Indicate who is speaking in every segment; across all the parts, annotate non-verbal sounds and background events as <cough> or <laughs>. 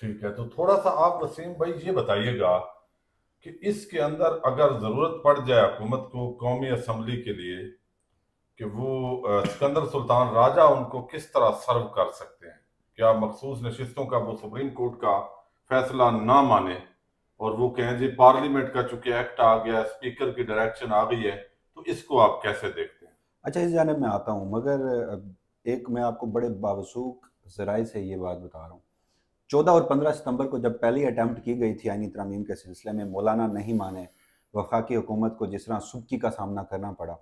Speaker 1: ठीक है तो थोड़ा सा आप वसीम भाई ये बताइएगा कि इसके अंदर अगर ज़रूरत पड़ जाए हुकूमत को कौमी असम्बली के लिए कि वो सिकंदर सुल्तान राजा उनको किस तरह सर्व कर सकते हैं क्या मखसूस नशस्तों का वो सुप्रीम कोर्ट का फैसला ना माने और वो कहें जी पार्लियामेंट का चूंकि एक्ट आ गया स्पीकर की डायरेक्शन आ गई है तो इसको आप कैसे देखते हैं
Speaker 2: अच्छा इस जानब में आता हूँ मगर एक मैं आपको बड़े बावसूक जराये से ये बात बता रहा हूँ 14 और 15 सितंबर को जब पहली अटैम्प्ट की गई थी आइनी तरमीम के सिलसिले में मौलाना नहीं माने वफाकी हुकूमत को जिस तरह सुबकी का सामना करना पड़ा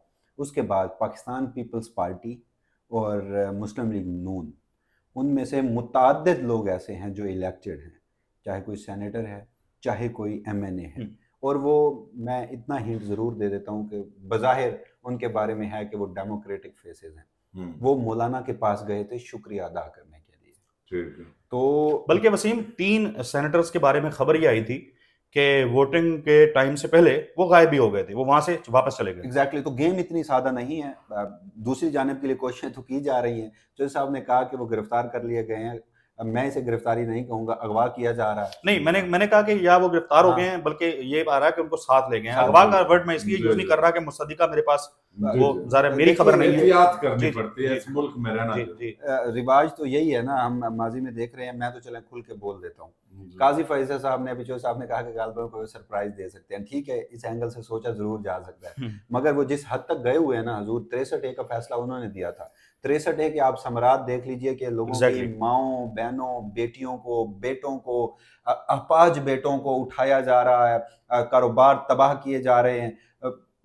Speaker 2: उसके बाद पाकिस्तान पीपल्स पार्टी और मुस्लिम लीग नून उनमें से मुतद लोग ऐसे हैं जो इलेक्टेड हैं चाहे कोई सैनिटर है चाहे कोई एम एन ए है हम्म। और वो मैं इतना हिंट ज़रूर दे देता हूँ कि बज़ाहिर उनके बारे में है कि वो डेमोक्रेटिक फेसेस हैं हम्म। वो मौलाना के पास गए थे शुक्रिया अदा करने तो बल्कि
Speaker 3: वसीम तीन सेनेटर्स के बारे में खबर ये आई थी कि वोटिंग के टाइम से पहले
Speaker 2: वो गायब भी हो गए थे वो वहां से वापस चले गए एग्जैक्टली exactly, तो गेम इतनी सादा नहीं है दूसरी जानब के लिए कोशिशें तो की जा रही हैं जो साहब ने कहा कि वो गिरफ्तार कर लिए गए हैं अब मैं इसे गिरफ्तारी नहीं कहूंगा अगवा किया जा रहा है नहीं मैंने मैंने कहा कि
Speaker 3: या वो गिरफ्तार हो हाँ। गए हैं
Speaker 2: बल्कि ये आ रहा है कि उनको साथ ले गए
Speaker 3: अगवा का वर्ड
Speaker 2: मैं इसलिए यूज नहीं कर रहा कि मुसद्दिका मेरे पास वो जरा मेरी खबर नहीं है याद करनी पड़ती है इस मुल्क में रहना रिवाज तो यही है ना हम माजी में देख रहे हैं मैं तो चले खुल के बोल देता हूँ काजी फैजा साहब ने बिचो साहब ने कहा कि गालबा को सरप्राइज दे सकते हैं ठीक है इस एंगल से सोचा जरूर जा सकता है हम्म। मगर वो जिस हद तक गए हुए हैं ना हजूर तिरसठ ए का फैसला उन्होंने दिया था तिरसठ ए के आप समरात देख लीजिए कि लोगों exactly. की माओ बहनों बेटियों को बेटों को अपाज बेटों को उठाया जा रहा है कारोबार तबाह किए जा रहे हैं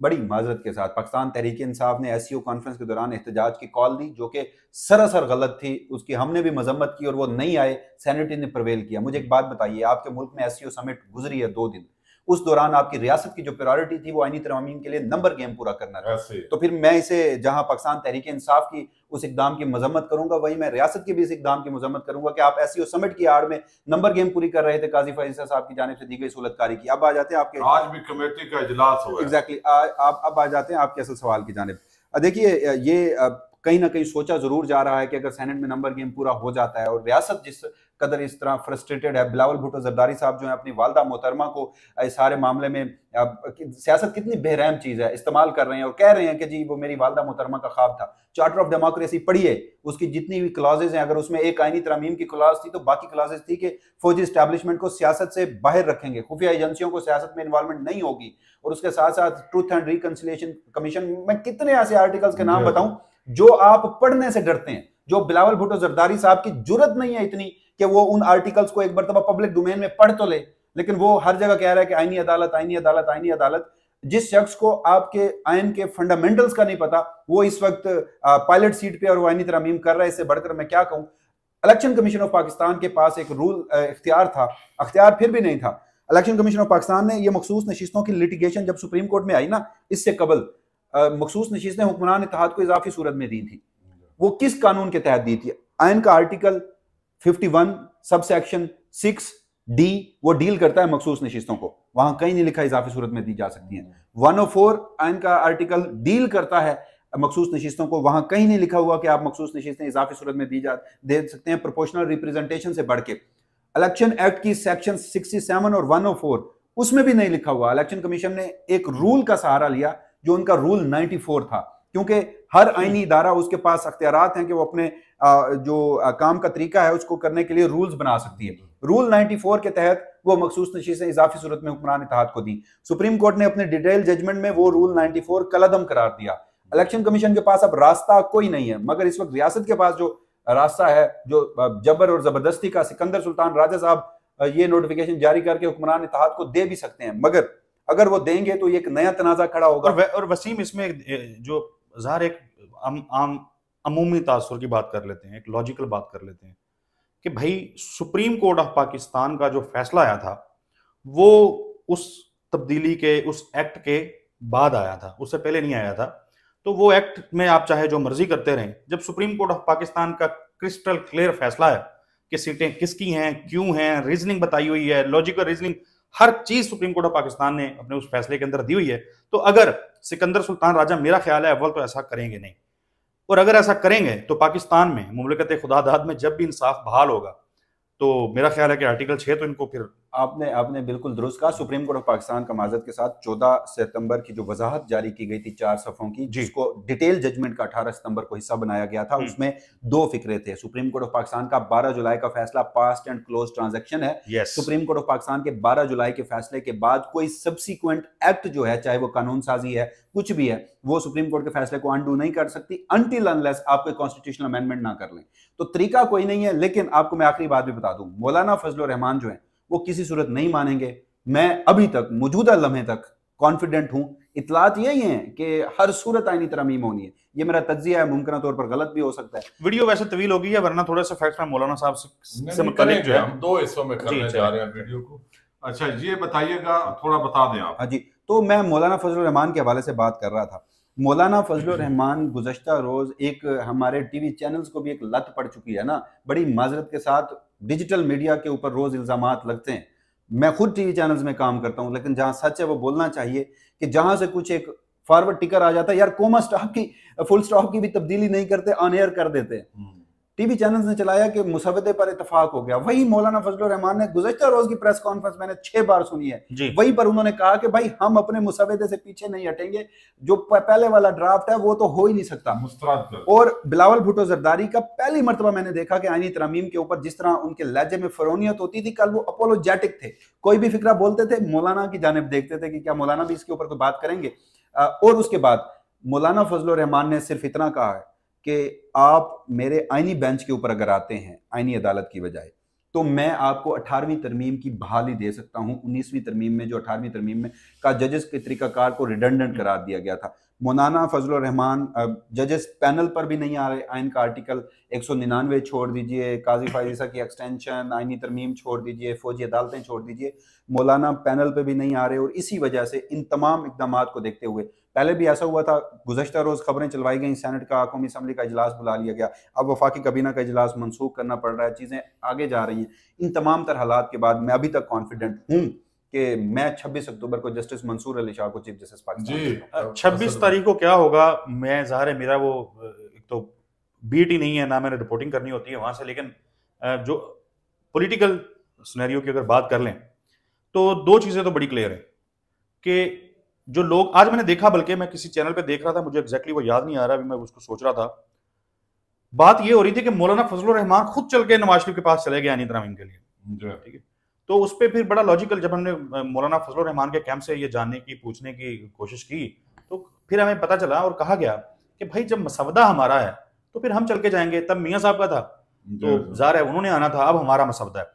Speaker 2: बड़ी माजरत के साथ पाकिस्तान तहरीक इंसाफ ने एस कॉन्फ्रेंस के दौरान एहतजाज की कॉल दी जो कि सरासर गलत थी उसकी हमने भी मजम्मत की और वो नहीं आए सैनिटी ने प्रवेल किया मुझे एक बात बताइए आपके मुल्क में एस समिट गुजरी है दो दिन उस दौरान आपकी रियासत की जो प्रायोरिटी थी वो आइनी तरमीम के लिए नंबर गेम पूरा करना था तो फिर मैं इसे जहां पाकिस्तान तहरीक इंसाफ की उस इकदाम की मजम्मत करूंगा वही मैं रियासत की भी इस इकदाम की मजम्मत करूंगा कि आप ऐसी समिट e की आड़ में नंबर गेम पूरी कर रहे थे काजी फैसा साहब की जानब से दी गई सहूलतकारी की अब आ जाते हैं आपके आज भी कमेटी का इजलास हुआ एग्जैक्टली आप अब आ जाते हैं आपके असल सवाल की जानब देखिए ये कहीं ना कहीं सोचा जरूर जा रहा है कि अगर सेनेट में नंबर गेम पूरा हो जाता है और रियासत जिस कदर इस तरह फ्रस्ट्रेटेड है बिलावल भुटो जरदारी साहब जो है अपनी वालदा मोहतरमा को इस सारे मामले में सियासत कितनी बहरहम चीज़ है इस्तेमाल कर रहे हैं और कह रहे हैं कि जी वो मेरी वालदा मोहतरमा का ख्वाब था चार्टर ऑफ डेमोक्रेसी पढ़िए उसकी जितनी भी क्लाजेज हैं अगर उसमें एक आईनी तरमीम की क्लाज थी तो बाकी क्लाजेज थी कि फौजी स्टैब्लिशमेंट को सियासत से बाहर रखेंगे खुफिया एजेंसियों को सियासत में इन्वॉल्वमेंट नहीं होगी और उसके साथ साथ ट्रूथ एंड रिकनसिलेशन कमीशन में कितने ऐसे आर्टिकल्स के नाम बताऊं जो आप पढ़ने से डरते हैं जो बिलावल भुटो जरदारी साहब की जरूरत नहीं है इतनी कि वो उन आर्टिकल्स को एक मरतबा पब्लिक डोमेन में पढ़ तो ले लेकिन वो हर जगह कह रहा है कि आईनी अदालत आइनी अदालत आइनी अदालत जिस शख्स को आपके आयन के फंडामेंटल्स का नहीं पता वो इस वक्त पायलट सीट पर और वो आइनी तरमीम कर रहा है इससे बढ़कर मैं क्या कहूँ इलेक्शन कमीशन ऑफ पाकिस्तान के पास एक रूल इख्तियार था अख्तियार फिर भी नहीं था इलेक्शन कमीशन ऑफ पाकिस्तान ने यह मखसूस नशिस्तों की लिटिगेशन जब सुप्रीम कोर्ट में आई ना इससे कबल मखसूस नशीजें हुक्मरान इतिहाद को इजाफी सूरत में दी थी वो किस कानून के तहत दी थी आयन का आर्टिकल 51 सबसेक्शन 6 डी वो डील करता है मखसूस नशितों को वहां कहीं नहीं लिखा इजाफी सूरत में दी जा सकती है 104 आइन का आर्टिकल डील करता है मखसूस नशितों को वहां कहीं नहीं लिखा हुआ कि आप मखसूस नशिस्तें इजाफी सूरत में दी जा दे सकते हैं प्रोपोर्शनल रिप्रेजेंटेशन से बढ़ के इलेक्शन एक्ट की सेक्शन सेवन और फोर उसमें भी नहीं लिखा हुआ इलेक्शन कमीशन ने एक रूल का सहारा लिया जो उनका रूल फोर था क्योंकि हर आईनी इदारा उसके पास अख्तियार हैं कि वो अपने जो काम का तरीका है उसको करने के लिए रूल्स बना सकती है रूल 94 के तहत वो मखसूस नशीसें इजाफी सूरत में हुक्मरान इतिहाद को दी सुप्रीम कोर्ट ने अपने डिटेल जजमेंट में वो रूल 94 फोर कलदम करार दिया इलेक्शन कमीशन के पास अब रास्ता कोई नहीं है मगर इस वक्त रियासत के पास जो रास्ता है जो जबर और जबरदस्ती का सिकंदर सुल्तान राजा साहब ये नोटिफिकेशन जारी करके हुक्मरान इतिहाद को दे भी सकते हैं मगर अगर वो देंगे तो ये एक नया तनाजा खड़ा होगा और, व, और वसीम इसमें जो ज़ाहिर
Speaker 3: एक आम अमूमी तासर की बात कर लेते हैं एक लॉजिकल बात कर लेते हैं कि भाई सुप्रीम कोर्ट ऑफ पाकिस्तान का जो फैसला आया था वो उस तब्दीली के उस एक्ट के बाद आया था उससे पहले नहीं आया था तो वो एक्ट में आप चाहे जो मर्जी करते रहें जब सुप्रीम कोर्ट ऑफ पाकिस्तान का क्रिस्टल क्लियर फैसला है कि सीटें किसकी हैं क्यों हैं रीजनिंग बताई हुई है लॉजिकल रीजनिंग हर चीज सुप्रीम कोर्ट ऑफ पाकिस्तान ने अपने उस फैसले के अंदर दी हुई है तो अगर सिकंदर सुल्तान राजा मेरा ख्याल है अव्वल तो ऐसा करेंगे नहीं और अगर ऐसा करेंगे तो पाकिस्तान में ममलिकत खुदादाद में जब भी इंसाफ बहाल होगा तो मेरा ख्याल है कि आर्टिकल छः तो इनको फिर
Speaker 2: आपने आपने बिल्कुल दुरुस्त कहा सुप्रीम कोर्ट ऑफ पाकिस्तान का माजत के साथ 14 सितंबर की जो वजाहत जारी की गई थी चार सफों की जिसको डिटेल जजमेंट का 18 सितंबर को हिस्सा बनाया गया था हम्म। उसमें दो फिक्रे थे सुप्रीम कोर्ट ऑफ पाकिस्तान का 12 जुलाई का फैसला पास्ट एंड क्लोज ट्रांजेक्शन है सुप्रीम कोर्ट ऑफ पाकिस्तान के बारह जुलाई के फैसले के बाद कोई सब्सिक्वेंट एक्ट जो है चाहे वो कानून साजी है कुछ भी है वो सुप्रीम कोर्ट के फैसले को अंडू नहीं कर सकती अनटिल अनलेस आप कोई कॉन्स्टिट्यूशनल अमेंडमेंट ना कर लें तो तरीका कोई नहीं है लेकिन आपको मैं आखिरी बात भी बता दूं मौलाना फजल रहमान जो है वो किसी सूरत नहीं मानेंगे मैं अभी तक मौजूदा लम्हे तक कॉन्फिडेंट हूं इतलात यही है कि हर सूरत आईनी तरह मीम होनी है ये मेरा तजिया है मुमकिन तौर पर गलत भी हो सकता है वीडियो वैसे तवील होगी या वरना थोड़ा सा फैक्ट मैं मौलाना साहब से, से मुतालिक जो है हम
Speaker 1: दो हिस्सों में करने जा रहे हैं वीडियो को अच्छा ये बताइएगा थोड़ा बता दें आप हाँ जी तो मैं
Speaker 2: मौलाना फजल रहमान के हवाले से बात कर रहा था मौलाना फजल रहमान गुजशत रोज़ एक हमारे टीवी चैनल्स को भी एक लत पड़ चुकी है ना बड़ी माजरत के साथ डिजिटल मीडिया के ऊपर रोज इल्ज़ाम लगते हैं मैं खुद टीवी चैनल्स में काम करता हूं लेकिन जहां सच है वो बोलना चाहिए कि जहां से कुछ एक फॉरवर्ड टिकर आ जाता है यार कोमा स्टॉक की फुल स्टॉक की भी तब्दीली नहीं करते एयर कर देते हैं हम्म। टीवी चैनल्स ने चलाया कि मुसवदे पर इतफाक हो गया वही मौलाना फजल रहमान ने गुजशत रोज की प्रेस कॉन्फ्रेंस मैंने छह बार सुनी है वही पर उन्होंने कहा कि भाई हम अपने मुसवदे से पीछे नहीं हटेंगे जो पहले वाला ड्राफ्ट है वो तो हो ही नहीं सकता और बिलावल भुटो जरदारी का पहली मरतबा मैंने देखा कि आईनी तरमीम के ऊपर जिस तरह उनके लहजे में फरोनियत होती थी कल वो अपोलोजेटिक थे कोई भी फिक्रा बोलते थे मौलाना की जानब देखते थे कि क्या मौलाना भी इसके ऊपर कोई बात करेंगे और उसके बाद मौलाना फजल रहमान ने सिर्फ इतना कहा है कि आप मेरे आइनी बेंच के ऊपर अगर आते हैं आइनी अदालत की बजाय तो मैं आपको अठारहवीं तरमीम की बहाली दे सकता हूँ उन्नीसवीं तरमीम में जो अठारहवीं तरमीम में का जजेस के तरीकाकार को रिडेंडेंट करार दिया गया था मौलाना फजल रहमान जजेस पैनल पर भी नहीं आ रहे आइन का आर्टिकल एक सौ निन्यानवे छोड़ दीजिए काजी फाइजा की एक्सटेंशन आइनी तरमीम छोड़ दीजिए फौजी अदालतें छोड़ दीजिए मौलाना पैनल पर भी नहीं आ रहे और इसी वजह से इन तमाम इकदाम को देखते हुए पहले भी ऐसा हुआ था गुजशत रोज़ खबरें चलवाई गई सैनट का कौमी असम्बली का अजलास बुला लिया गया अब वफाकी कबीना का इजलास मनसूख करना पड़ रहा है चीज़ें आगे जा रही हैं इन तमाम तरह हालात के बाद मैं अभी तक कॉन्फिडेंट हूँ कि मैं 26 अक्टूबर को जस्टिस मंसूर अली शाह को चीफ जस्टिस पाकिस्तान छब्बीस तारीख
Speaker 3: को क्या होगा मैं ज़ाहिर है मेरा वो एक तो बीट ही नहीं है ना मैंने रिपोर्टिंग करनी होती है वहां से लेकिन जो पोलिटिकल स्नैरियो की अगर बात कर लें तो दो चीज़ें तो बड़ी क्लियर है कि जो लोग आज मैंने देखा बल्कि मैं किसी चैनल पे देख रहा था मुझे एग्जैक्टली वो याद नहीं आ रहा अभी मैं उसको सोच रहा था बात ये हो रही थी कि मौलाना फजल रहमान खुद चल के नवाज शरीफ के पास चले गए अनित रामीन के
Speaker 1: लिए ठीक है
Speaker 3: तो उस पर फिर बड़ा लॉजिकल जब हमने मौलाना फजल रहमान के कैंप से ये जानने की पूछने की कोशिश की तो फिर हमें पता चला और कहा गया कि भाई जब मसवदा हमारा है तो फिर हम चल के जाएंगे तब मियाँ साहब का था तो ज़ाहिर है उन्होंने आना था अब हमारा मसवदा है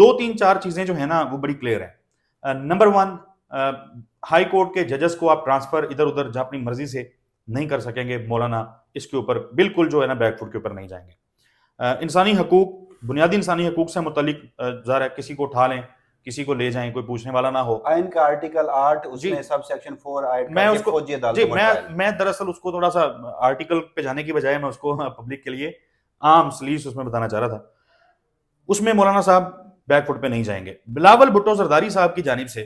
Speaker 3: दो तीन चार चीज़ें जो है ना वो बड़ी क्लियर है नंबर वन हाई कोर्ट के जजेस को आप ट्रांसफर इधर उधर जहां अपनी मर्जी से नहीं कर सकेंगे मौलाना इसके ऊपर बिल्कुल जो है ना बैकफुट के ऊपर नहीं जाएंगे इंसानी हकूक बुनियादी इंसानी हकूक से मुतलिक जरा किसी को उठा लें किसी को ले जाएं कोई पूछने वाला ना हो
Speaker 2: आइन हाँ, का आर्टिकल आठ उसमें सब सेक्शन फोर मैं उसको जी मैं
Speaker 3: मैं दरअसल उसको थोड़ा सा आर्टिकल पे जाने की बजाय मैं उसको पब्लिक <laughs> के लिए आम सलीस उसमें बताना चाह रहा था उसमें मौलाना साहब बैकफुट पे नहीं जाएंगे बिलावल भुट्टो सरदारी साहब की जानब से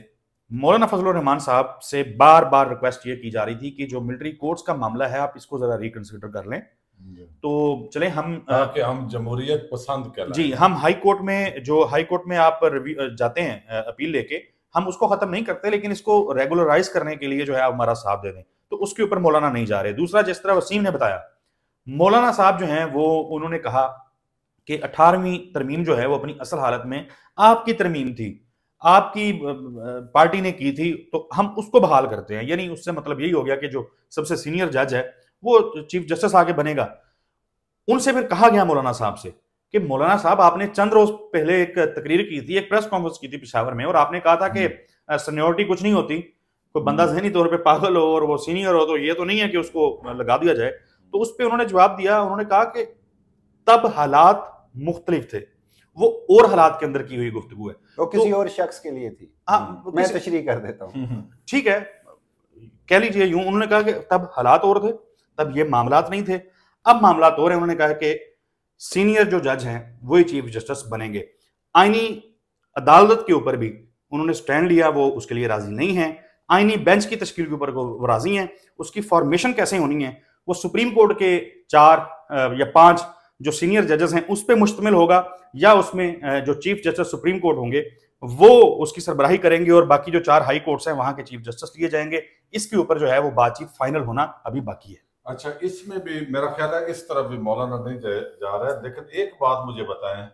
Speaker 3: मौलाना फजल रहमान साहब से बार बार रिक्वेस्ट ये की जा रही थी कि जो मिलिट्री कोर्ट्स का मामला है आप इसको जरा रिकन्सिडर कर लें तो चले हम आ,
Speaker 1: हम जमहूरियत पसंद कर जी हम
Speaker 3: हाई कोर्ट में जो हाई कोर्ट में आप जाते हैं अपील लेके हम उसको खत्म नहीं करते लेकिन इसको रेगुलराइज करने के लिए जो है हमारा साथ दे दें तो उसके ऊपर मौलाना नहीं जा रहे दूसरा जिस तरह वसीम ने बताया मौलाना साहब जो हैं वो उन्होंने कहा कि अठारहवीं तरमीम जो है वो अपनी असल हालत में आपकी तरमीम थी आपकी पार्टी ने की थी तो हम उसको बहाल करते हैं यानी उससे मतलब यही हो गया कि जो सबसे सीनियर जज है वो चीफ जस्टिस आगे बनेगा उनसे फिर कहा गया मौलाना साहब से कि मौलाना साहब आपने चंद रोज पहले एक तकरीर की थी एक प्रेस कॉन्फ्रेंस की थी पिशावर में और आपने कहा था कि हम्म। सीनियोरिटी कुछ नहीं होती कोई बंदा हम्म। जहनी तौर पे पागल हो और वो सीनियर हो तो ये तो नहीं है कि उसको लगा दिया जाए तो उस पर उन्होंने जवाब दिया उन्होंने कहा कि तब हालात मुख्तलिफ थे वो और हालात के अंदर की हुई गुफ्तु है वो तो किसी तो, और शख्स के लिए थी आ, हाँ, तो हम्म। मैं तशरी कर देता हूँ हम्म, हम्म। ठीक है कह लीजिए यूं उन्होंने कहा कि तब हालात और थे तब ये मामला नहीं थे अब मामला और हैं उन्होंने कहा कि सीनियर जो जज हैं वही चीफ जस्टिस बनेंगे आईनी अदालत के ऊपर भी उन्होंने स्टैंड लिया वो उसके लिए राजी नहीं है आईनी बेंच की तश्ल के ऊपर वो राजी हैं उसकी फॉर्मेशन कैसे होनी है वो सुप्रीम कोर्ट के चार या पांच जो सीनियर जजेस हैं उस पर मुश्तमिल होगा या उसमें जो चीफ जस्टिस सुप्रीम कोर्ट होंगे वो उसकी सरबराही करेंगे और बाकी जो चार हाई कोर्ट्स हैं वहां के चीफ जस्टिस लिए जाएंगे इसके ऊपर जो है वो बातचीत फाइनल होना अभी बाकी है
Speaker 1: अच्छा इसमें भी मेरा ख्याल है इस तरफ भी मौलाना नहीं जा जा रहा है लेकिन एक बात मुझे बताएं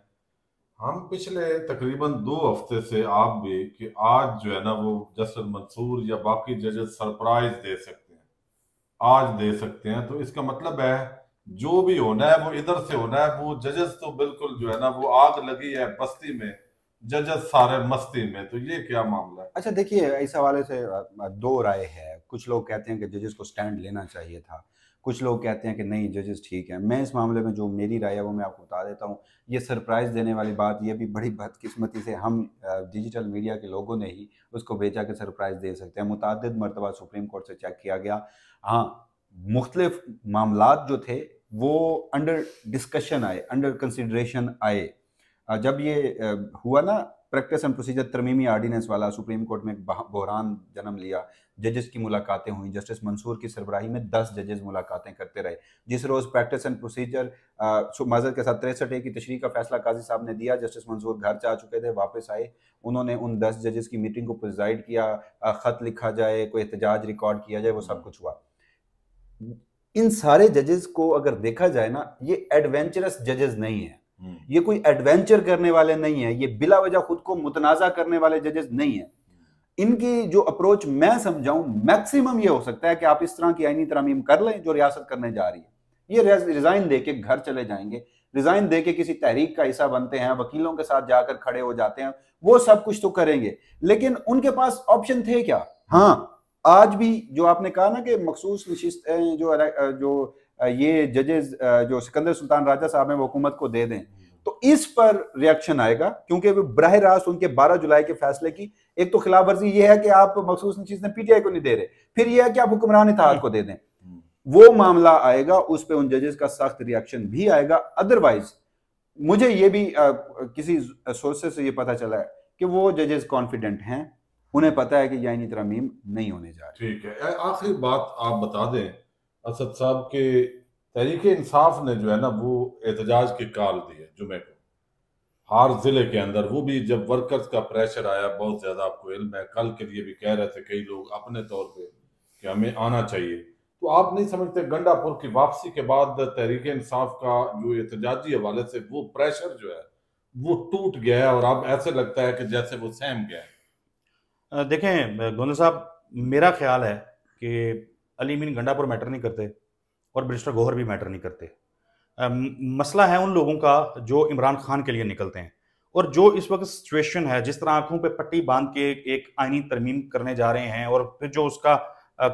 Speaker 1: हम पिछले तकरीबन दो हफ्ते से आप भी कि आज जो है ना वो जस्टिस मंसूर या बाकी जजेस सरप्राइज दे सकते हैं आज दे सकते हैं तो इसका मतलब है जो भी होना है वो इधर से होना है वो जजेस तो बिल्कुल जो है ना वो आग लगी है बस्ती में जजेस सारे मस्ती में तो ये क्या मामला
Speaker 2: है अच्छा देखिए इस हवाले से दो राय है कुछ लोग कहते हैं कि जजेस को स्टैंड लेना चाहिए था कुछ लोग कहते हैं कि नहीं जजेस ठीक हैं मैं इस मामले में जो मेरी राय है वो मैं आपको बता देता हूँ ये सरप्राइज़ देने वाली बात ये भी बड़ी बदकिस्मती से हम डिजिटल मीडिया के लोगों ने ही उसको भेजा के सरप्राइज़ दे सकते हैं मुतद मरतबा सुप्रीम कोर्ट से चेक किया गया हाँ मुख्तलिफ मामला जो थे वो अंडर डिस्कशन आए अंडर कंसिड्रेशन आए जब ये हुआ ना प्रैक्टिस एंड प्रोसीजर तरमीमी आर्डिनेंस वाला सुप्रीम कोर्ट में एक बहरान जन्म लिया जजेस की मुलाकातें हुई जस्टिस मंसूर की सरबराही में दस जजेस मुलाकातें करते रहे जिस रोज़ प्रैक्टिस एंड प्रोसीजर माजर के साथ तिरसठ ए की तशरी का फैसला काजी साहब ने दिया जस्टिस मंसूर घर जा चुके थे वापस आए उन्होंने उन दस जजेस की मीटिंग को प्रिजाइड किया ख़त लिखा जाए कोई एहतजाज रिकॉर्ड किया जाए वो सब हम्म। कुछ हुआ इन सारे जजेस को अगर देखा जाए ना ये एडवेंचरस जजेस नहीं है हम्म। ये कोई एडवेंचर करने वाले नहीं है ये बिला वजह खुद को मुतनाजा करने वाले जजेस नहीं है इनकी जो अप्रोच मैं समझाऊं मैक्सिमम ये हो सकता है कि आप इस तरह की आईनी तरमीम कर लें जो रियासत करने जा रही है ये रिजाइन दे के घर चले जाएंगे रिजाइन दे के किसी तहरीक का हिस्सा बनते हैं वकीलों के साथ जाकर खड़े हो जाते हैं वो सब कुछ तो करेंगे लेकिन उनके पास ऑप्शन थे क्या हाँ आज भी जो आपने कहा ना कि मखसूस नशिस्त जो जो ये जजेज जो सिकंदर सुल्तान राजा साहब हैं वो हुकूमत को दे दें तो इस पर रिएक्शन आएगा क्योंकि बरह रास्त उनके 12 जुलाई के फैसले की एक तो खिलाफ वर्जी ये है कि आप मखसूस चीजें पीटीआई को नहीं दे रहे फिर यह है कि आप हुक्मरान इतिहाद को दे दें वो मामला आएगा उस पर उन जजेस का सख्त रिएक्शन भी आएगा अदरवाइज मुझे ये भी आ, किसी सोर्सेस से ये पता चला है कि वो जजेस कॉन्फिडेंट हैं उन्हें पता है कि यानी तरमीम नहीं होने जा रही ठीक
Speaker 1: है आखिरी बात आप बता दें असद साहब के तहरीक इंसाफ ने जो है ना वो एहतजाज के काल दी है जुमे को हर ज़िले के अंदर वो भी जब वर्कर्स का प्रेशर आया बहुत ज़्यादा आपको इल्म है कल के लिए भी कह रहे थे कई लोग अपने तौर पे कि हमें आना चाहिए तो आप नहीं समझते गंडापुर की वापसी के बाद तहरीक इंसाफ का जो एहतजाजी हवाले से वो प्रेशर जो है वो टूट गया है और अब ऐसे लगता है कि जैसे वो सहम गया है
Speaker 3: देखें गोंदल साहब मेरा ख्याल है कि अली मीन गंडापुर मैटर नहीं करते और ब्रिस्टर गोहर भी मैटर नहीं करते मसला है उन लोगों का जो इमरान खान के लिए निकलते हैं और जो इस वक्त सिचुएशन है जिस तरह आंखों पे पट्टी बांध के एक आईनी तरमीम करने जा रहे हैं और फिर जो उसका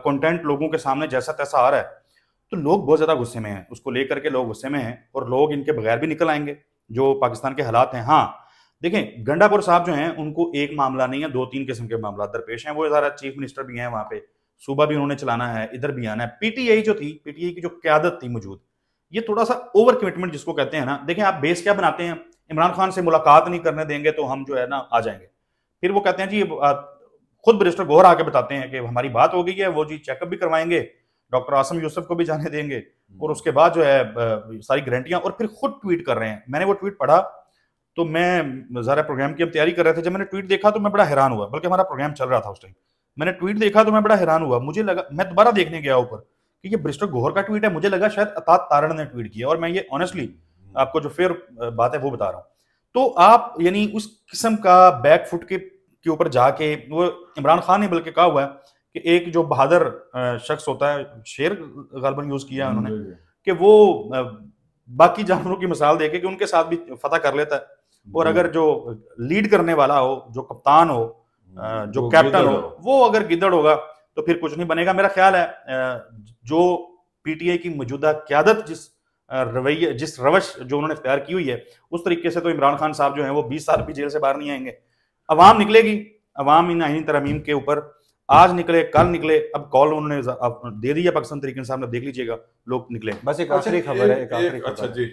Speaker 3: कंटेंट लोगों के सामने जैसा तैसा आ रहा है तो लोग बहुत ज़्यादा गुस्से में हैं उसको लेकर के लोग गुस्से में हैं और लोग इनके बगैर भी निकल आएंगे जो पाकिस्तान के हालात हैं हाँ देखें गंडापुर साहब जो हैं उनको एक मामला नहीं है दो तीन किस्म के मामला दरपेश हैं वो सारा चीफ मिनिस्टर भी हैं वहां पे सूबा भी उन्होंने चलाना है इधर भी आना है पीटीआई जो थी पीटीआई की जो क्यादत थी मौजूद ये थोड़ा सा ओवर कमिटमेंट जिसको कहते हैं ना देखें आप बेस क्या बनाते हैं इमरान खान से मुलाकात नहीं करने देंगे तो हम जो है ना आ जाएंगे फिर वो कहते हैं जी खुद बरिस्टर गोहर आके बताते हैं कि हमारी बात हो गई है वो जी चेकअप भी करवाएंगे डॉक्टर आसम यूसुफ को भी जाने देंगे और उसके बाद जो है सारी गारंटियां और फिर खुद ट्वीट कर रहे हैं मैंने वो ट्वीट पढ़ा तो मैं ज़रा प्रोग्राम की अब तैयारी कर रहे थे जब मैंने ट्वीट देखा तो मैं बड़ा हैरान हुआ बल्कि हमारा प्रोग्राम चल रहा था उस टाइम मैंने ट्वीट देखा तो मैं बड़ा हैरान हुआ मुझे लगा मैं दोबारा देखने गया ऊपर कि ये ब्रिस्टर गोहर का ट्वीट है मुझे लगा शायद अतात तारण ने ट्वीट किया और मैं ये ऑनेस्टली हम्म। आपको जो फेयर बात है वो बता रहा हूँ तो आप यानी उस किस्म का बैक फुट के के ऊपर जाके वो इमरान खान ने बल्कि कहा हुआ है कि एक जो बहादुर शख्स होता है शेर गालबन यूज किया उन्होंने हम्म। कि वो बाकी जानवरों की मिसाल देके कि उनके साथ भी फतेह कर लेता है और अगर जो लीड करने वाला हो जो कप्तान हो हम्म, जो कैप्टन हो वो अगर गिदड़ होगा तो फिर कुछ नहीं बनेगा मेरा ख्याल है जो पीटीआई की मौजूदा क्यादत जिस रवैये जिस रवश जो उन्होंने तैयार की हुई है उस तरीके से तो इमरान खान साहब जो है वो बीस साल भी जेल से बाहर नहीं आएंगे अवाम निकलेगी अवाम इन आईनी तरमीम के ऊपर आज निकले कल निकले अब कॉल उन्होंने दे दिया पाकिस्तान तरीके साहब ने देख लीजिएगा लोग निकले बस एक अच्छा, आखिरी खबर
Speaker 1: है एक आखिरी अच्छा जी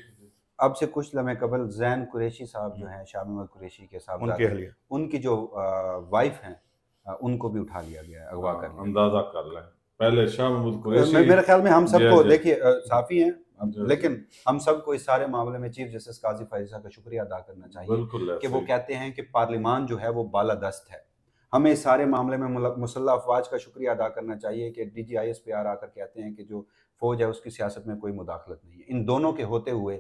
Speaker 2: अब से कुछ लम्हे कबल जैन कुरेशी साहब जो हैं शामिल कुरेशी के साहब उनकी, उनकी जो वाइफ हैं उनको भी उठा लिया गया है अगवा हाँ, कर अंदाजा कर लें
Speaker 1: पहले शाह महमूद कुरैशी मेरे ख्याल में हम सबको देखिए
Speaker 2: साफी हैं लेकिन हम सबको इस सारे मामले में चीफ जस्टिस काजी फैज का शुक्रिया अदा करना चाहिए कि वो कहते हैं कि पार्लियामान जो है वो बाला दस्त है हमें इस सारे मामले में मुसल्ला अफवाज का शुक्रिया अदा करना चाहिए कि D G I S P R आकर कहते हैं कि जो फौज है उसकी सियासत में कोई मुदाखलत नहीं है इन दोनों के होते हुए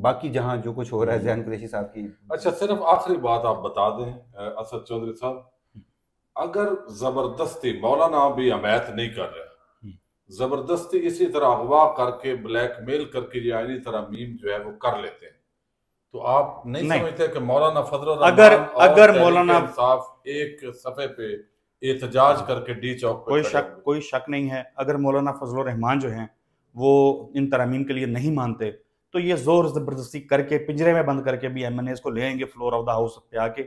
Speaker 2: बाकी जहाँ जो कुछ हो रहा है हम्म। जैन कुरेशी साहब की
Speaker 1: अच्छा सिर्फ आखिरी बात आप बता दें असद चौधरी साहब अगर जबरदस्ती मौलाना भी हमायत नहीं कर रहा हम्म। जबरदस्ती इसी तरह अगवा करके ब्लैकमेल करके या इसी तरह मीम जो है वो कर लेते हैं तो आप नहीं, नहीं। समझते कि मौलाना फजल अगर अगर मौलाना साफ एक सफे पे एहतजाज हाँ। करके डी चौक कोई
Speaker 3: शक कोई शक नहीं है अगर मौलाना फजल रहमान जो है वो इन तरामीम के लिए नहीं मानते तो ये जोर जबरदस्ती करके पिंजरे में बंद करके भी एम को लेंगे फ्लोर ऑफ द हाउस पे आके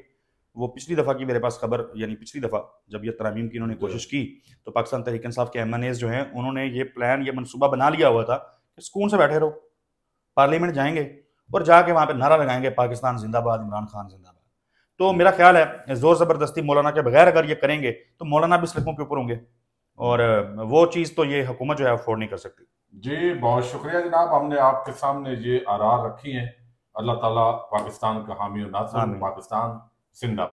Speaker 3: वो पिछली दफ़ा की मेरे पास खबर यानी पिछली दफ़ा जब ये तरामीम की इन्होंने कोशिश की तो पाकिस्तान तहरीक साहब के एम जो हैं उन्होंने ये प्लान ये मनसूबा बना लिया हुआ था कि सुकून से बैठे रहो पार्लियामेंट जाएंगे और जाके वहाँ पे नारा लगाएंगे पाकिस्तान जिंदाबाद इमरान खान जिंदाबाद तो मेरा ख्याल है ज़ोर ज़बरदस्ती मौलाना के बगैर अगर ये करेंगे तो मौलाना भी सड़कों के ऊपर होंगे और वो चीज़ तो ये हुकूमत जो है अफोर्ड नहीं कर सकती जी बहुत
Speaker 1: शुक्रिया जनाब हमने आपके सामने ये आरार रखी है अल्लाह ताला पाकिस्तान का हामी और पाकिस्तान जिंदा